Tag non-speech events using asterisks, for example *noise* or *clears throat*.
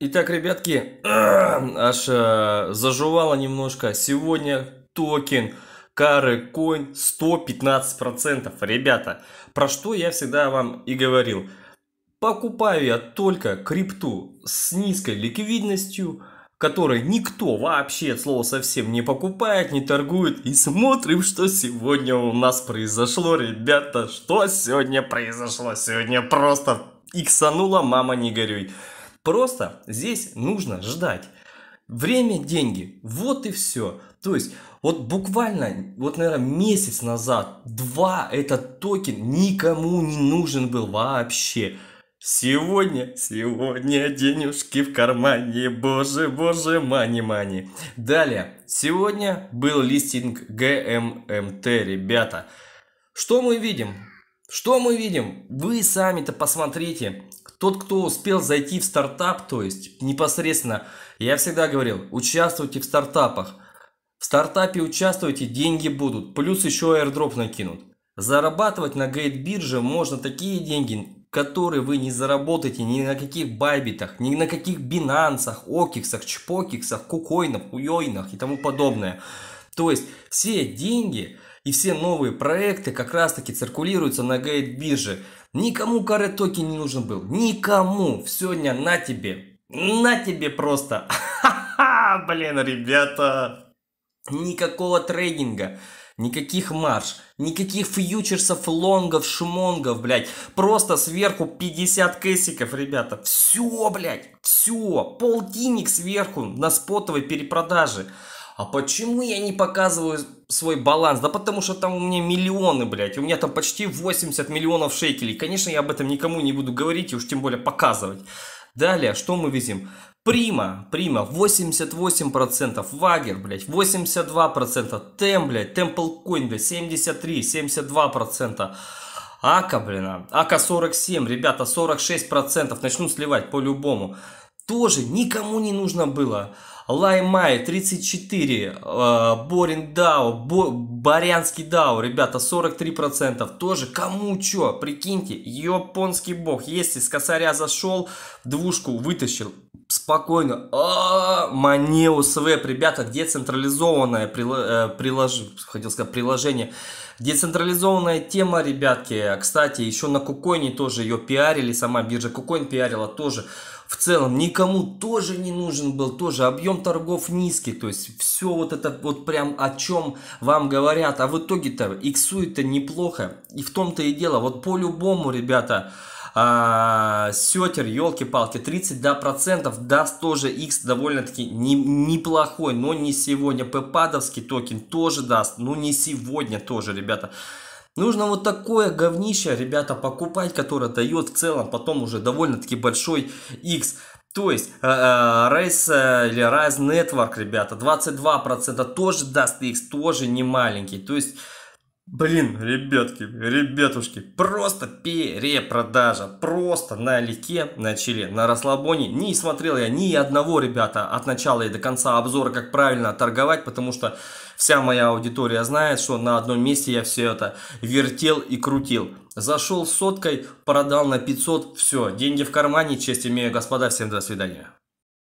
Итак, ребятки, *clears throat* аж э, зажувало немножко. Сегодня токен Кары Coin 115%. Ребята, про что я всегда вам и говорил. Покупаю я только крипту с низкой ликвидностью, которой никто вообще от слова совсем не покупает, не торгует. И смотрим, что сегодня у нас произошло, ребята. Что сегодня произошло? Сегодня просто иксанула мама не горюй. Просто здесь нужно ждать. Время – деньги. Вот и все. То есть, вот буквально, вот, наверное, месяц назад, два, этот токен никому не нужен был вообще. Сегодня, сегодня денежки в кармане, боже, боже, мани-мани. Далее, сегодня был листинг ГММТ, эм эм ребята. Что мы видим? Что мы видим? Вы сами-то посмотрите тот, кто успел зайти в стартап, то есть непосредственно, я всегда говорил, участвуйте в стартапах. В стартапе участвуйте, деньги будут, плюс еще airdrop накинут. Зарабатывать на гейт-бирже можно такие деньги, которые вы не заработаете ни на каких байбитах, ни на каких бинансах, окиксах, чпокиксах, кукойнах, уйойнах и тому подобное. То есть все деньги, и все новые проекты как раз-таки циркулируются на гейт-бирже. Никому карет токен не нужен был. Никому. Сегодня на тебе. На тебе просто. Ха-ха, блин, ребята. Никакого трейдинга. Никаких марш, никаких фьючерсов, лонгов, шмонгов, блядь. Просто сверху 50 кэсиков, ребята. Все, блядь, все. Полтинник сверху на спотовой перепродаже а почему я не показываю свой баланс? Да потому что там у меня миллионы, блядь, у меня там почти 80 миллионов шекелей. Конечно, я об этом никому не буду говорить и уж тем более показывать. Далее, что мы везем? Прима, Прима 88%, Вагер, блядь, 82%, Тем, блядь, Темпл Коин, блядь, 73, 72%. Ака, блин, а. Ака 47, ребята, 46% начнут сливать по-любому тоже никому не нужно было. Лаймай 34, э, Борин Дау, Бо, Барянский Дау, ребята, 43%, тоже кому чё, прикиньте, японский бог, если с косаря зашел, двушку вытащил, спокойно, а Манеус Веб, ребята, децентрализованное прилож... Э, прилож... хотел сказать, приложение, Децентрализованная тема, ребятки. Кстати, еще на Кукойне тоже ее пиарили, сама биржа Кукойн пиарила тоже в целом никому тоже не нужен был, тоже объем торгов низкий, то есть все вот это вот прям о чем вам говорят, а в итоге-то иксует это неплохо, и в том-то и дело, вот по-любому, ребята, а, Сетер, елки-палки, 30 да, процентов даст тоже X довольно-таки не, неплохой, но не сегодня. Пепадовский токен тоже даст, но ну, не сегодня тоже, ребята. Нужно вот такое говнище, ребята, покупать, которое дает в целом потом уже довольно-таки большой X. То есть Рейс э, э, э, или Rise Network, ребята, 22% тоже даст X, тоже не маленький. То есть Блин, ребятки, ребятушки, просто перепродажа, просто на лике, на челе, на расслабоне. Не смотрел я ни одного, ребята, от начала и до конца обзора, как правильно торговать, потому что вся моя аудитория знает, что на одном месте я все это вертел и крутил. Зашел соткой, продал на 500, все, деньги в кармане, честь имею, господа, всем до свидания.